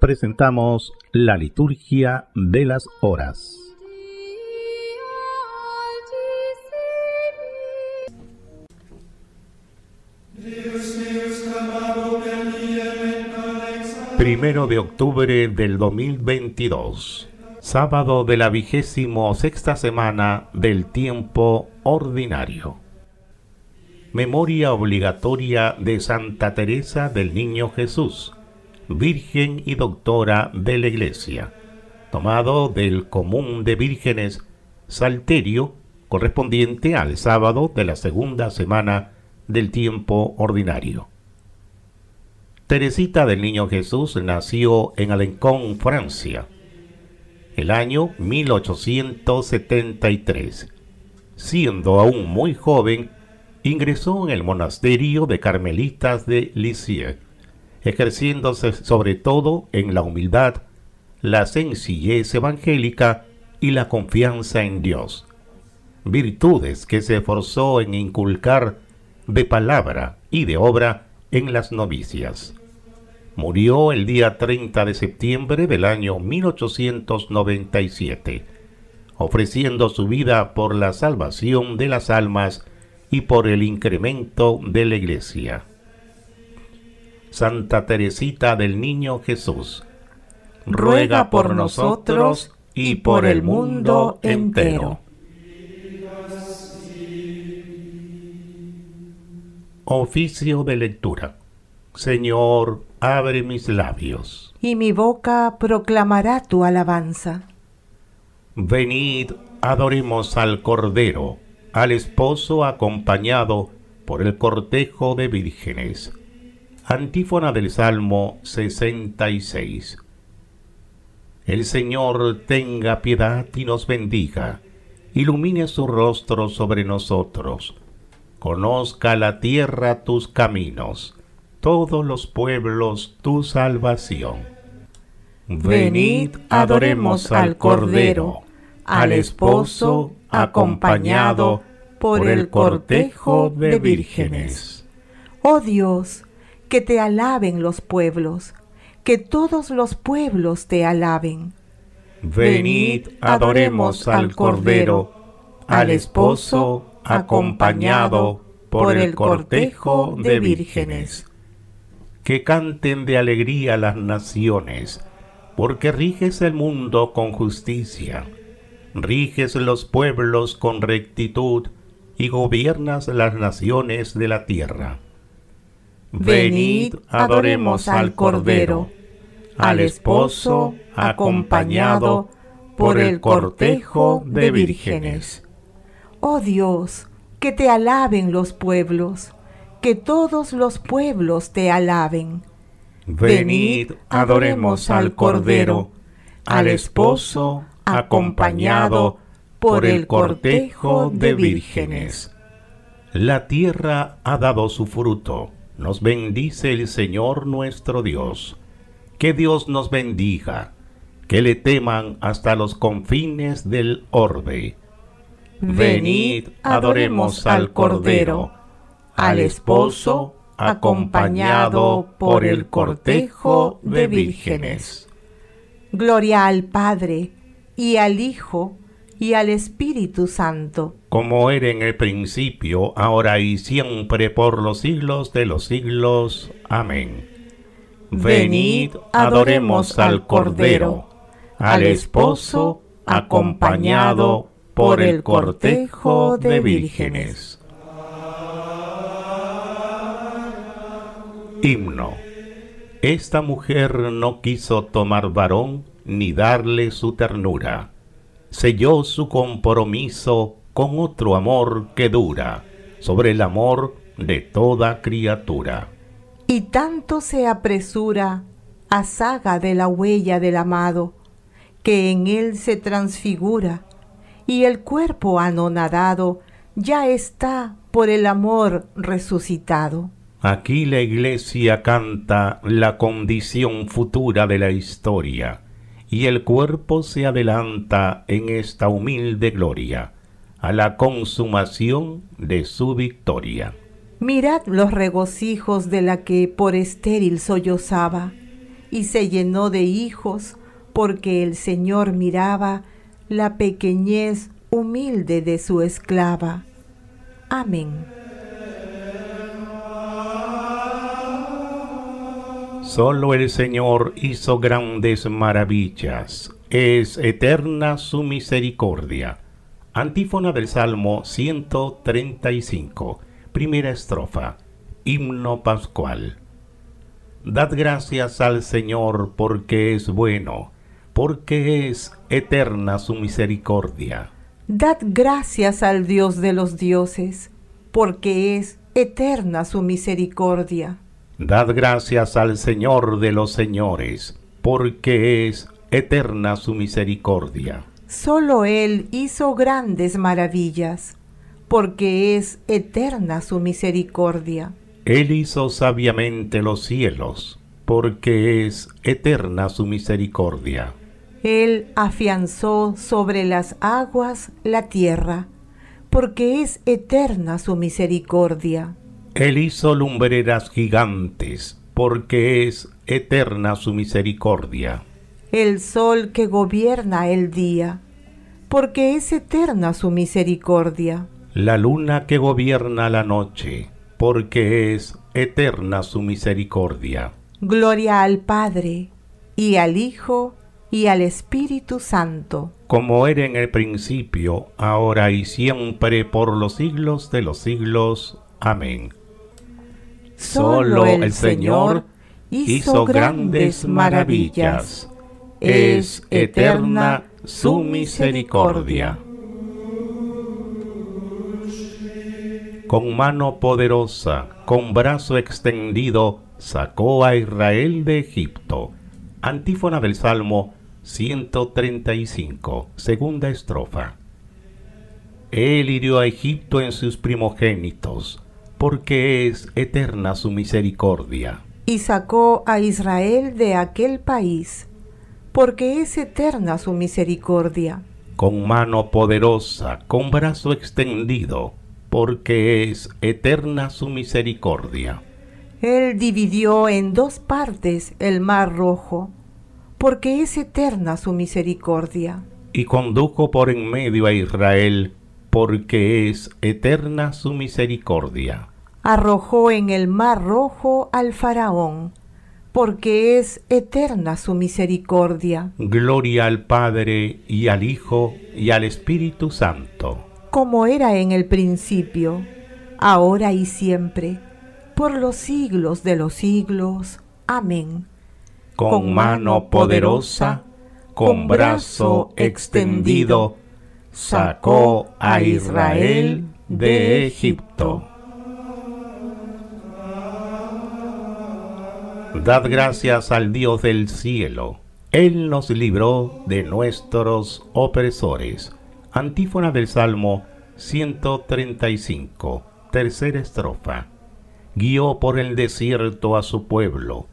presentamos la liturgia de las horas. Primero de octubre del 2022, sábado de la vigésimo sexta semana del tiempo ordinario. Memoria obligatoria de Santa Teresa del Niño Jesús Virgen y Doctora de la Iglesia, tomado del Común de Vírgenes Salterio, correspondiente al sábado de la segunda semana del tiempo ordinario. Teresita del Niño Jesús nació en Alencón, Francia, el año 1873. Siendo aún muy joven, ingresó en el monasterio de Carmelitas de Lisieux ejerciéndose sobre todo en la humildad, la sencillez evangélica y la confianza en Dios, virtudes que se esforzó en inculcar de palabra y de obra en las novicias. Murió el día 30 de septiembre del año 1897, ofreciendo su vida por la salvación de las almas y por el incremento de la Iglesia. Santa Teresita del Niño Jesús, ruega por nosotros y por el mundo entero. Oficio de lectura. Señor, abre mis labios. Y mi boca proclamará tu alabanza. Venid, adoremos al Cordero, al esposo acompañado por el cortejo de vírgenes. Antífona del Salmo 66. El Señor tenga piedad y nos bendiga, ilumine su rostro sobre nosotros, conozca la tierra tus caminos, todos los pueblos tu salvación. Venid, adoremos al Cordero, al esposo acompañado por el cortejo de vírgenes. Oh Dios, que te alaben los pueblos, que todos los pueblos te alaben. Venid, adoremos al Cordero, al esposo acompañado por el cortejo de vírgenes. Que canten de alegría las naciones, porque riges el mundo con justicia, riges los pueblos con rectitud y gobiernas las naciones de la tierra. Venid, adoremos al Cordero, al esposo acompañado por el cortejo de vírgenes. Oh Dios, que te alaben los pueblos, que todos los pueblos te alaben. Venid, adoremos al Cordero, al esposo acompañado por el cortejo de vírgenes. La tierra ha dado su fruto nos bendice el Señor nuestro Dios. Que Dios nos bendiga, que le teman hasta los confines del orbe. Venid, adoremos al Cordero, al Esposo, acompañado por el cortejo de vírgenes. Gloria al Padre, y al Hijo, y al Espíritu Santo como era en el principio, ahora y siempre, por los siglos de los siglos. Amén. Venid, adoremos al Cordero, al Esposo, acompañado por el cortejo de vírgenes. Himno. Esta mujer no quiso tomar varón ni darle su ternura. Selló su compromiso con otro amor que dura, sobre el amor de toda criatura. Y tanto se apresura a saga de la huella del amado, que en él se transfigura, y el cuerpo anonadado ya está por el amor resucitado. Aquí la iglesia canta la condición futura de la historia, y el cuerpo se adelanta en esta humilde gloria a la consumación de su victoria. Mirad los regocijos de la que por estéril sollozaba, y se llenó de hijos, porque el Señor miraba la pequeñez humilde de su esclava. Amén. Solo el Señor hizo grandes maravillas. Es eterna su misericordia Antífona del Salmo 135. Primera estrofa. Himno Pascual. Dad gracias al Señor porque es bueno, porque es eterna su misericordia. Dad gracias al Dios de los dioses, porque es eterna su misericordia. Dad gracias al Señor de los señores, porque es eterna su misericordia. Solo Él hizo grandes maravillas, porque es eterna su misericordia. Él hizo sabiamente los cielos, porque es eterna su misericordia. Él afianzó sobre las aguas la tierra, porque es eterna su misericordia. Él hizo lumbreras gigantes, porque es eterna su misericordia el sol que gobierna el día, porque es eterna su misericordia. La luna que gobierna la noche, porque es eterna su misericordia. Gloria al Padre, y al Hijo, y al Espíritu Santo. Como era en el principio, ahora y siempre, por los siglos de los siglos. Amén. Solo el Señor hizo grandes maravillas es eterna su misericordia. Con mano poderosa, con brazo extendido, sacó a Israel de Egipto. Antífona del Salmo 135, segunda estrofa. Él hirió a Egipto en sus primogénitos, porque es eterna su misericordia. Y sacó a Israel de aquel país porque es eterna su misericordia. Con mano poderosa, con brazo extendido, porque es eterna su misericordia. Él dividió en dos partes el mar rojo, porque es eterna su misericordia. Y condujo por en medio a Israel, porque es eterna su misericordia. Arrojó en el mar rojo al faraón, porque es eterna su misericordia. Gloria al Padre y al Hijo y al Espíritu Santo. Como era en el principio, ahora y siempre, por los siglos de los siglos. Amén. Con, mano poderosa, con brazo extendido, sacó a Israel de Egipto. Dad gracias al Dios del cielo. Él nos libró de nuestros opresores. Antífona del Salmo 135, tercera estrofa. Guió por el desierto a su pueblo,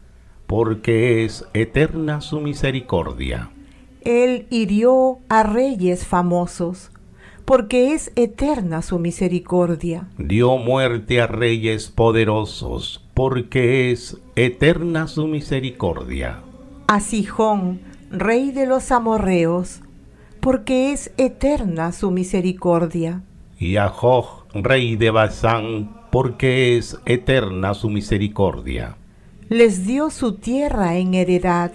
porque es eterna su misericordia. Él hirió a reyes famosos, porque es eterna su misericordia. Dio muerte a reyes poderosos porque es eterna su misericordia. A Sijón, rey de los amorreos, porque es eterna su misericordia. Y a Joj, rey de Basán, porque es eterna su misericordia. Les dio su tierra en heredad,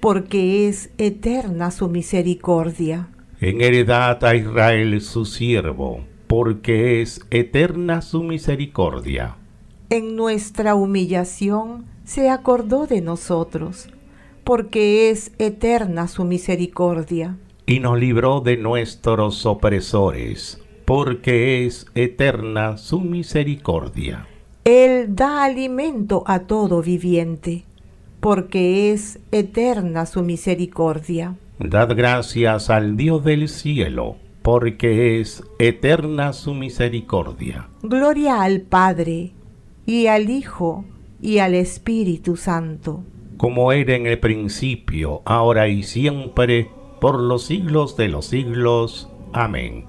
porque es eterna su misericordia. En heredad a Israel su siervo, porque es eterna su misericordia en nuestra humillación se acordó de nosotros, porque es eterna su misericordia. Y nos libró de nuestros opresores, porque es eterna su misericordia. Él da alimento a todo viviente, porque es eterna su misericordia. Dad gracias al Dios del cielo, porque es eterna su misericordia. Gloria al Padre y al Hijo, y al Espíritu Santo. Como era en el principio, ahora y siempre, por los siglos de los siglos. Amén.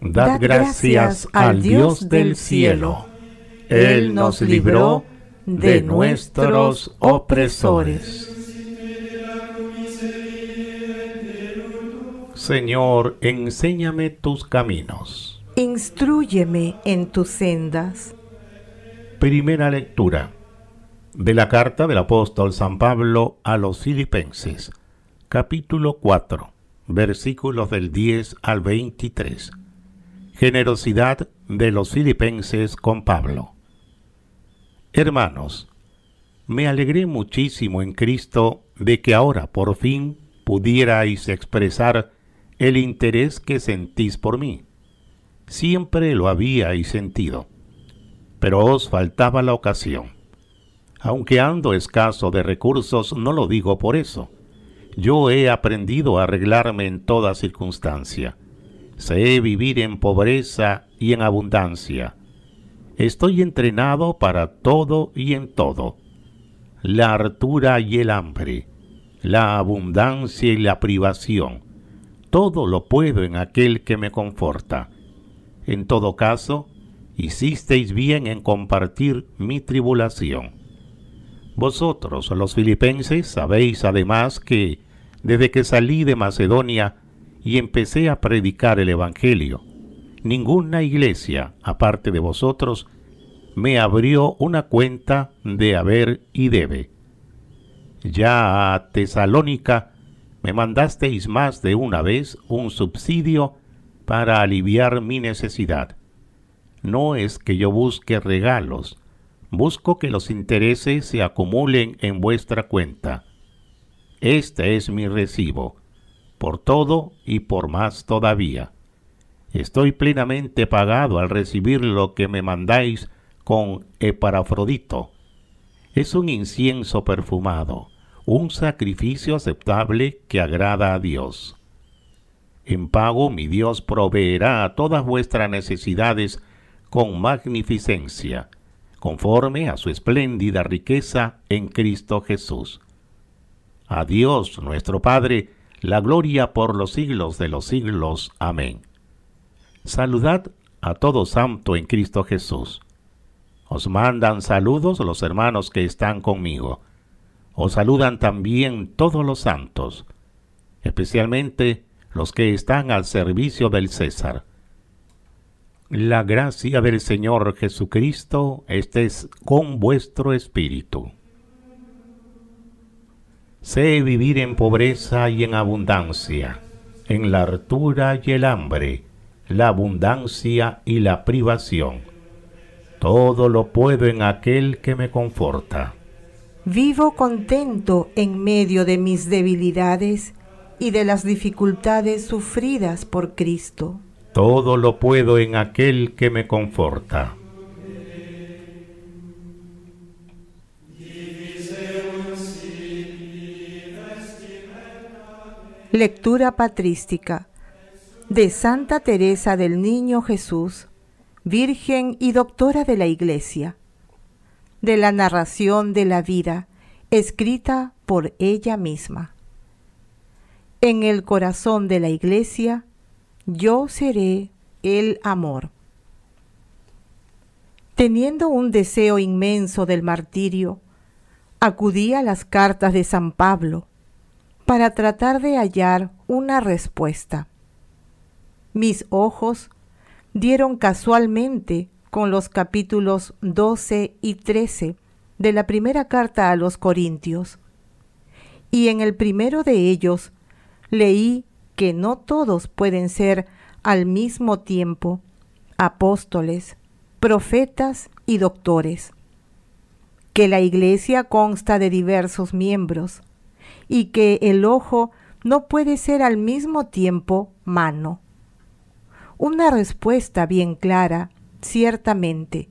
Dad, gracias, gracias al Dios del cielo. Él nos libró de nuestros opresores. Señor, enséñame tus caminos. Instruyeme en tus sendas primera lectura de la carta del apóstol San Pablo a los filipenses, capítulo 4, versículos del 10 al 23. Generosidad de los filipenses con Pablo. Hermanos, me alegré muchísimo en Cristo de que ahora por fin pudierais expresar el interés que sentís por mí. Siempre lo habíais sentido pero os faltaba la ocasión. Aunque ando escaso de recursos, no lo digo por eso. Yo he aprendido a arreglarme en toda circunstancia. Sé vivir en pobreza y en abundancia. Estoy entrenado para todo y en todo. La hartura y el hambre, la abundancia y la privación. Todo lo puedo en aquel que me conforta. En todo caso, hicisteis bien en compartir mi tribulación. Vosotros, los filipenses, sabéis además que, desde que salí de Macedonia y empecé a predicar el Evangelio, ninguna iglesia, aparte de vosotros, me abrió una cuenta de haber y debe. Ya a Tesalónica me mandasteis más de una vez un subsidio para aliviar mi necesidad no es que yo busque regalos, busco que los intereses se acumulen en vuestra cuenta. Este es mi recibo, por todo y por más todavía. Estoy plenamente pagado al recibir lo que me mandáis con eparafrodito. Es un incienso perfumado, un sacrificio aceptable que agrada a Dios. En pago mi Dios proveerá a todas vuestras necesidades con magnificencia, conforme a su espléndida riqueza en Cristo Jesús. A Dios nuestro Padre, la gloria por los siglos de los siglos. Amén. Saludad a todo santo en Cristo Jesús. Os mandan saludos los hermanos que están conmigo. Os saludan también todos los santos, especialmente los que están al servicio del César. La gracia del Señor Jesucristo esté con vuestro espíritu. Sé vivir en pobreza y en abundancia, en la hartura y el hambre, la abundancia y la privación. Todo lo puedo en aquel que me conforta. Vivo contento en medio de mis debilidades y de las dificultades sufridas por Cristo. Todo lo puedo en aquel que me conforta. Lectura patrística de Santa Teresa del Niño Jesús, Virgen y Doctora de la Iglesia, de la narración de la vida escrita por ella misma. En el corazón de la Iglesia, yo seré el amor. Teniendo un deseo inmenso del martirio, acudí a las cartas de San Pablo para tratar de hallar una respuesta. Mis ojos dieron casualmente con los capítulos 12 y 13 de la primera carta a los Corintios, y en el primero de ellos leí que no todos pueden ser al mismo tiempo apóstoles, profetas y doctores, que la iglesia consta de diversos miembros y que el ojo no puede ser al mismo tiempo mano. Una respuesta bien clara, ciertamente,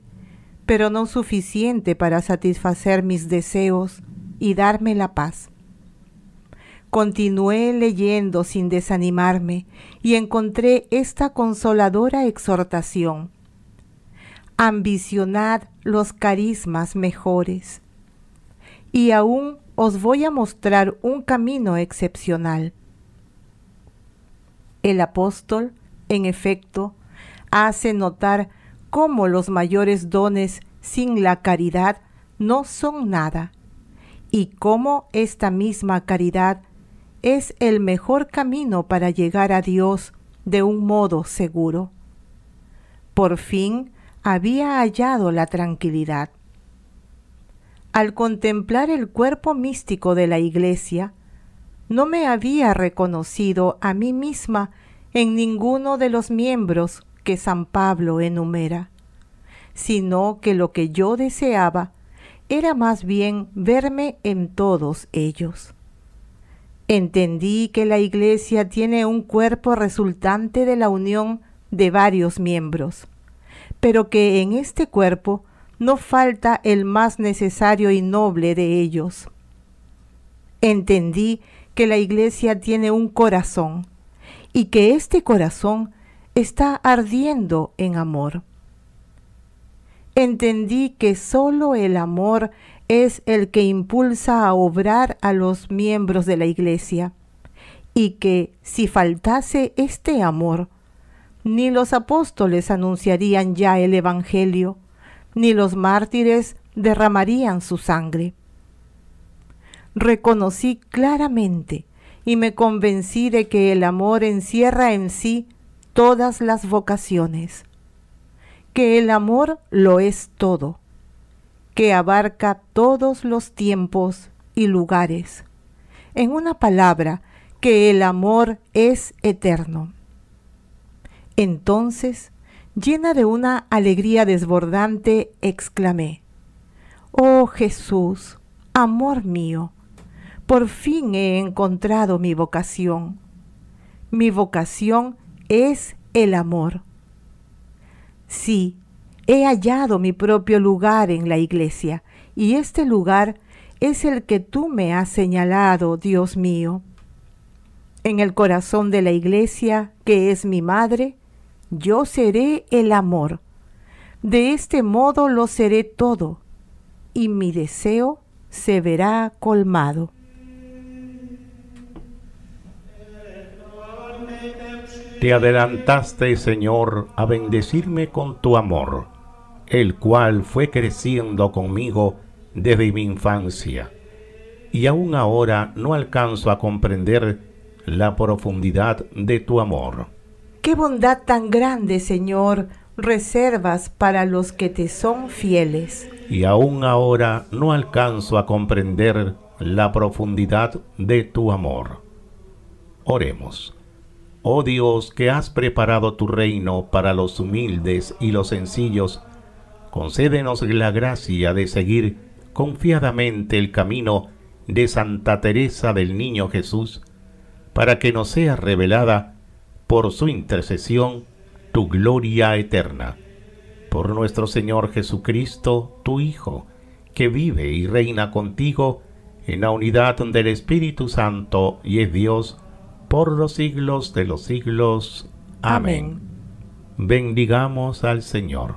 pero no suficiente para satisfacer mis deseos y darme la paz. Continué leyendo sin desanimarme y encontré esta consoladora exhortación. Ambicionad los carismas mejores. Y aún os voy a mostrar un camino excepcional. El apóstol, en efecto, hace notar cómo los mayores dones sin la caridad no son nada y cómo esta misma caridad es el mejor camino para llegar a Dios de un modo seguro. Por fin había hallado la tranquilidad. Al contemplar el cuerpo místico de la iglesia, no me había reconocido a mí misma en ninguno de los miembros que San Pablo enumera, sino que lo que yo deseaba era más bien verme en todos ellos. Entendí que la Iglesia tiene un cuerpo resultante de la unión de varios miembros, pero que en este cuerpo no falta el más necesario y noble de ellos. Entendí que la Iglesia tiene un corazón y que este corazón está ardiendo en amor. Entendí que sólo el amor es el que impulsa a obrar a los miembros de la Iglesia, y que si faltase este amor, ni los apóstoles anunciarían ya el Evangelio, ni los mártires derramarían su sangre. Reconocí claramente y me convencí de que el amor encierra en sí todas las vocaciones, que el amor lo es todo que abarca todos los tiempos y lugares. En una palabra, que el amor es eterno. Entonces, llena de una alegría desbordante, exclamé, Oh Jesús, amor mío, por fin he encontrado mi vocación. Mi vocación es el amor. Sí, He hallado mi propio lugar en la iglesia, y este lugar es el que tú me has señalado, Dios mío. En el corazón de la iglesia, que es mi madre, yo seré el amor. De este modo lo seré todo, y mi deseo se verá colmado. Te adelantaste, Señor, a bendecirme con tu amor el cual fue creciendo conmigo desde mi infancia, y aún ahora no alcanzo a comprender la profundidad de tu amor. Qué bondad tan grande, Señor, reservas para los que te son fieles. Y aún ahora no alcanzo a comprender la profundidad de tu amor. Oremos. Oh Dios, que has preparado tu reino para los humildes y los sencillos, concédenos la gracia de seguir confiadamente el camino de Santa Teresa del Niño Jesús, para que nos sea revelada por su intercesión tu gloria eterna. Por nuestro Señor Jesucristo, tu Hijo, que vive y reina contigo en la unidad del Espíritu Santo y es Dios por los siglos de los siglos. Amén. Bendigamos al Señor.